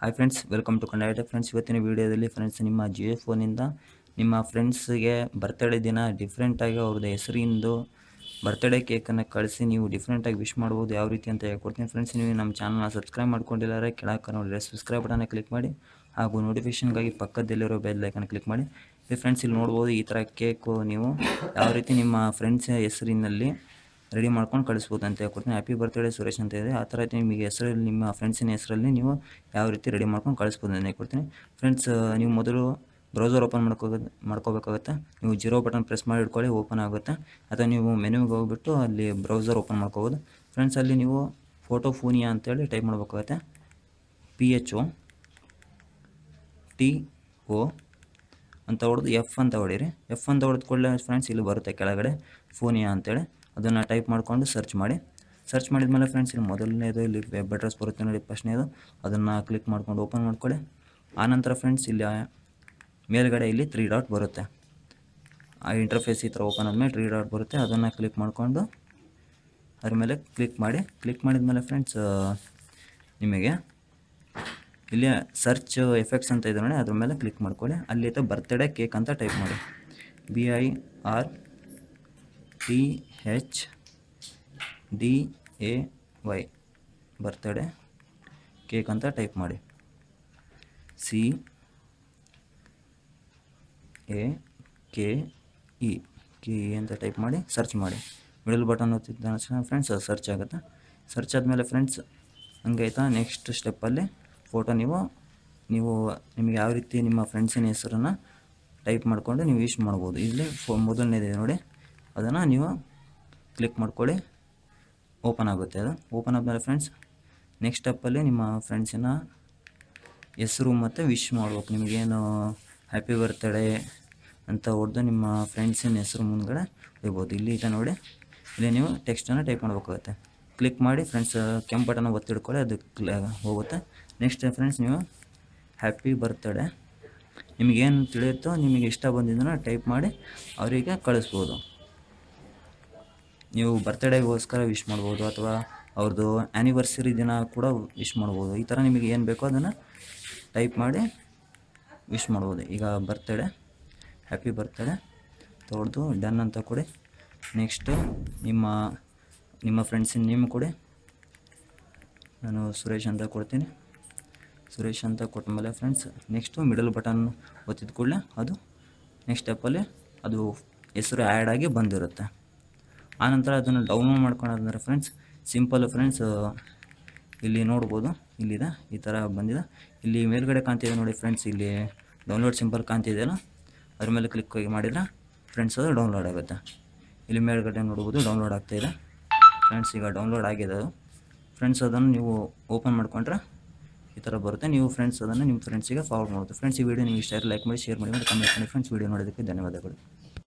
hi friends welcome to Kannada friends ಇವತ್ತಿನ ವೀಡಿಯೋದಲ್ಲಿ friends ನಿಮ್ಮ ಜಿಯೋ ಫೋನಿಂದ ನಿಮ್ಮ ಫ್ರೆಂಡ್ಸ್ಗೆ ಬರ್ತಡೇ ದಿನ ಡಿಫ್ರೆಂಟಾಗಿ ಅವ್ರದ್ದು ಹೆಸರಿಂದು ಬರ್ತ್ಡೇ ಕೇಕನ್ನು ಕಳಿಸಿ ನೀವು ಡಿಫ್ರೆಂಟಾಗಿ ವಿಶ್ ಮಾಡ್ಬೋದು ಯಾವ ರೀತಿ ಅಂತ ಹೇಳ್ಕೊಡ್ತೀನಿ ಫ್ರೆಂಡ್ಸ್ ನೀವು ನಮ್ಮ ಚಾನಲ್ನ ಸಬ್ಸ್ಕ್ರೈಬ್ ಮಾಡ್ಕೊಂಡಿದ್ದಾರೆ ಕೆಳಕ್ಕೆ ನೋಡಿದರೆ ಸಬ್ಸ್ಕ್ರೈಬ್ ಬಟನ್ನ ಕ್ಲಿಕ್ ಮಾಡಿ ಹಾಗೂ ನೋಟಿಫಿಕೇಷನ್ಗಾಗಿ ಪಕ್ಕದಲ್ಲಿರೋ ಬೆಲ್ ಲೈಕನ್ನು ಕ್ಲಿಕ್ ಮಾಡಿ ಫ್ರೆಂಡ್ಸ್ ಇಲ್ಲಿ ನೋಡ್ಬೋದು ಈ ಥರ ಕೇಕು ನೀವು ಯಾವ ರೀತಿ ನಿಮ್ಮ ಫ್ರೆಂಡ್ಸ್ ಹೆಸರಿನಲ್ಲಿ ರೆಡಿ ಮಾಡ್ಕೊಂಡು ಕಳಿಸ್ಬೋದು ಅಂತ ಹೇಳ್ಕೊಡ್ತೀನಿ ಹ್ಯಾಪಿ ಬರ್ತ್ಡೇ ಸುರೇಶ್ ಅಂತ ಇದೆ ಆ ಥರ ನಿಮಗೆ ಹೆಸರಲ್ಲಿ ನಿಮ್ಮ ಫ್ರೆಂಡ್ಸಿನ ಹೆಸರಲ್ಲಿ ನೀವು ಯಾವ ರೀತಿ ರೆಡಿ ಮಾಡ್ಕೊಂಡು ಕಳಿಸ್ಬೋದು ಅಂತ ಹೇಳ್ಕೊಡ್ತೀನಿ ಫ್ರೆಂಡ್ಸ್ ನೀವು ಮೊದಲು ಬ್ರೌಸರ್ ಓಪನ್ ಮಾಡ್ಕೋ ಮಾಡ್ಕೋಬೇಕಾಗುತ್ತೆ ನೀವು ಜೀರೋ ಬಟನ್ ಪ್ರೆಸ್ ಮಾಡಿ ಇಟ್ಕೊಳ್ಳಿ ಓಪನ್ ಆಗುತ್ತೆ ಅಥವಾ ನೀವು ಮೆನುಗೆ ಹೋಗ್ಬಿಟ್ಟು ಅಲ್ಲಿ ಬ್ರೌಸರ್ ಓಪನ್ ಮಾಡ್ಕೋಬೋದು ಫ್ರೆಂಡ್ಸ್ ಅಲ್ಲಿ ನೀವು ಫೋಟೋ ಫೋನಿಯಾ ಅಂತೇಳಿ ಟೈಪ್ ಮಾಡಬೇಕಾಗುತ್ತೆ P H O T O ಅಂತ ಹೊಡೆದು ಎಫ್ ಅಂತ ಹೊಡೀರಿ ಎಫ್ ಅಂತ ಹೊಡೆದು ಫ್ರೆಂಡ್ಸ್ ಇಲ್ಲಿ ಬರುತ್ತೆ ಕೆಳಗಡೆ ಫೋನಿಯಾ ಅಂತೇಳಿ ಅದನ್ನು ಟೈಪ್ ಮಾಡಿಕೊಂಡು ಸರ್ಚ್ ಮಾಡಿ ಸರ್ಚ್ ಮಾಡಿದ ಮೇಲೆ ಫ್ರೆಂಡ್ಸ್ ಇಲ್ಲಿ ಮೊದಲನೇದು ಇಲ್ಲಿ ವೆಬ್ ಅಡ್ರೆಸ್ ಬರುತ್ತೆ ನೋಡಿ ಫಸ್ಟ್ನೇದು ಅದನ್ನು ಕ್ಲಿಕ್ ಮಾಡ್ಕೊಂಡು ಓಪನ್ ಮಾಡ್ಕೊಳ್ಳಿ ಆನಂತರ ಫ್ರೆಂಡ್ಸ್ ಇಲ್ಲಿ ಮೇಲ್ಗಡೆ ಇಲ್ಲಿ ತ್ರೀ ಡಾಟ್ ಬರುತ್ತೆ ಆ ಇಂಟರ್ಫೇಸ್ ಈ ಥರ ಓಪನ್ ಆದಮೇಲೆ ತ್ರೀ ಡಾಟ್ ಬರುತ್ತೆ ಅದನ್ನು ಕ್ಲಿಕ್ ಮಾಡಿಕೊಂಡು ಅದ್ರ ಮೇಲೆ ಕ್ಲಿಕ್ ಮಾಡಿ ಕ್ಲಿಕ್ ಮಾಡಿದ ಮೇಲೆ ಫ್ರೆಂಡ್ಸ್ ನಿಮಗೆ ಇಲ್ಲಿ ಸರ್ಚ್ ಎಫೆಕ್ಟ್ಸ್ ಅಂತ ಇದೆ ನೋಡಿ ಅದ್ರ ಮೇಲೆ ಕ್ಲಿಕ್ ಮಾಡ್ಕೊಳ್ಳಿ ಅಲ್ಲಿ ಬರ್ತಡೇ ಕೇಕ್ ಅಂತ ಟೈಪ್ ಮಾಡಿ B I R T H D A Y birthday cake ಅಂತ ಟೈಪ್ ಮಾಡಿ ಸಿ ಎ ಕೆ ಇ ಕೆ ಇ ಅಂತ ಟೈಪ್ ಮಾಡಿ ಸರ್ಚ್ ಮಾಡಿ ಮಿಡಲ್ ಬಟನ್ ಒತ್ತಿದ್ದ ಫ್ರೆಂಡ್ಸ್ ಅದು ಸರ್ಚ್ ಆಗುತ್ತೆ ಸರ್ಚ್ ಆದಮೇಲೆ ಫ್ರೆಂಡ್ಸ್ ಹಂಗಾಯ್ತಾ ನೆಕ್ಸ್ಟ್ ಸ್ಟೆಪ್ಪಲ್ಲಿ ಫೋಟೋ ನೀವು ನೀವು ನಿಮಗೆ ಯಾವ ರೀತಿ ನಿಮ್ಮ ಫ್ರೆಂಡ್ಸಿನ ಹೆಸರನ್ನು ಟೈಪ್ ಮಾಡಿಕೊಂಡು ನೀವು ಇಷ್ಟು ಮಾಡ್ಬೋದು ಇಲ್ಲಿ ಮೊದಲನೇದಿದೆ ನೋಡಿ ಅದನ್ನು ನೀವು ಕ್ಲಿಕ್ ಮಾಡ್ಕೊಳ್ಳಿ ಓಪನ್ ಆಗುತ್ತೆ ಅದು ಓಪನ್ ಆದಮೇಲೆ ಫ್ರೆಂಡ್ಸ್ ನೆಕ್ಸ್ಟ್ ಟಪ್ಪಲ್ಲಿ ನಿಮ್ಮ ಫ್ರೆಂಡ್ಸಿನ ಹೆಸರು ಮತ್ತು ವಿಶ್ ಮಾಡ್ಬೇಕು ನಿಮಗೇನು ಹ್ಯಾಪಿ ಬರ್ತ್ಡೇ ಅಂತ ಹೊಡೆದು ನಿಮ್ಮ ಫ್ರೆಂಡ್ಸಿನ ಹೆಸರು ಮುಂದ್ಗಡೆ ಇರ್ಬೋದು ಇಲ್ಲಿ ಈಗ ನೋಡಿ ಇಲ್ಲಿ ನೀವು ಟೆಕ್ಸ್ಟನ್ನು ಟೈಪ್ ಮಾಡಬೇಕಾಗುತ್ತೆ ಕ್ಲಿಕ್ ಮಾಡಿ ಫ್ರೆಂಡ್ಸ್ ಕೆಂಪು ಬಟನ್ ಒತ್ತಿಡ್ಕೊಳ್ಳಿ ಅದು ಹೋಗುತ್ತೆ ನೆಕ್ಸ್ಟ್ ಫ್ರೆಂಡ್ಸ್ ನೀವು ಹ್ಯಾಪಿ ಬರ್ತಡೇ ನಿಮಗೇನು ತಿಳಿಯುತ್ತೋ ನಿಮಗೆ ಇಷ್ಟ ಬಂದಿದ್ದನ್ನು ಟೈಪ್ ಮಾಡಿ ಅವರಿಗೆ ಕಳಿಸ್ಬೋದು ನೀವು ಬರ್ತಡೇಗೋಸ್ಕರ ವಿಶ್ ಮಾಡ್ಬೋದು ಅಥವಾ ಅವ್ರದ್ದು ಆ್ಯನಿವರ್ಸರಿ ದಿನ ಕೂಡ ವಿಶ್ ಮಾಡ್ಬೋದು ಈ ಥರ ನಿಮಗೆ ಏನು ಬೇಕೋ ಅದನ್ನು ಟೈಪ್ ಮಾಡಿ ವಿಶ್ ಮಾಡ್ಬೋದು ಈಗ ಬರ್ತಡೇ ಹ್ಯಾಪಿ ಬರ್ತ್ಡೇ ತೊಡೆದು ಡನ್ ಅಂತ ಕೊಡಿ ನೆಕ್ಸ್ಟು ನಿಮ್ಮ ನಿಮ್ಮ ಫ್ರೆಂಡ್ಸಿನ ನೇಮ್ ಕೊಡಿ ನಾನು ಸುರೇಶ್ ಅಂತ ಕೊಡ್ತೀನಿ ಸುರೇಶ್ ಅಂತ ಕೊಟ್ಟ ಮೇಲೆ ಫ್ರೆಂಡ್ಸ್ ನೆಕ್ಸ್ಟು ಮಿಡಲ್ ಬಟನ್ ಒತ್ತಿದ ಕೂಡಲೇ ಅದು ನೆಕ್ಸ್ಟ್ ಸ್ಟೆಪ್ಪಲ್ಲಿ ಅದು ಹೆಸರು ಆ್ಯಡ್ ಆಗಿ ಬಂದಿರುತ್ತೆ ಆನಂತರ ಅದನ್ನು ಡೌನ್ಲೋಡ್ ಮಾಡ್ಕೊಂಡ್ರೆ ಫ್ರೆಂಡ್ಸ್ ಸಿಂಪಲ್ ಫ್ರೆಂಡ್ಸ್ ಇಲ್ಲಿ ನೋಡ್ಬೋದು ಇಲ್ಲಿದೆ ಈ ಥರ ಬಂದಿದೆ ಇಲ್ಲಿ ಮೇಲ್ಗಡೆ ಕಾಣ್ತಿದೆ ನೋಡಿ ಫ್ರೆಂಡ್ಸ್ ಇಲ್ಲಿ ಡೌನ್ಲೋಡ್ ಸಿಂಪಲ್ ಕಾಣ್ತಿದೆಯಲ್ಲ ಅದ್ರ ಮೇಲೆ ಕ್ಲಿಕ್ ಹೋಗಿ ಮಾಡಿದ್ರೆ ಫ್ರೆಂಡ್ಸ್ ಅದು ಡೌನ್ಲೋಡ್ ಆಗುತ್ತೆ ಇಲ್ಲಿ ಮೇಲ್ಗಡೆ ನೋಡ್ಬೋದು ಡೌನ್ಲೋಡ್ ಆಗ್ತಾಯಿದೆ ಫ್ರೆಂಡ್ಸ್ ಈಗ ಡೌನ್ಲೋಡ್ ಆಗಿದೆ ಅದು ಫ್ರೆಂಡ್ಸ್ ಅದನ್ನು ನೀವು ಓಪನ್ ಮಾಡ್ಕೊಂಡ್ರೆ ಈ ಥರ ಬರುತ್ತೆ ನೀವು ಫ್ರೆಂಡ್ಸ್ ಅದನ್ನು ನಿಮ್ಮ ಫ್ರೆಂಡ್ಸಿಗೆ ಫಾರ್ವರ್ಡ್ ಮಾಡೋದು ಫ್ರೆಂಡ್ಸ್ ಈ ವಿಡಿಯೋ ನೀವು ಇಷ್ಟ ಲೈಕ್ ಮಾಡಿ ಶೇರ್ ಮಾಡಿ ಕಮೆಂಟ್ ಮಾಡಿ ಫ್ರೆಂಡ್ಸ್ ವಿಡಿಯೋ ನೋಡೋದಕ್ಕೆ ಧನ್ಯವಾದಗಳು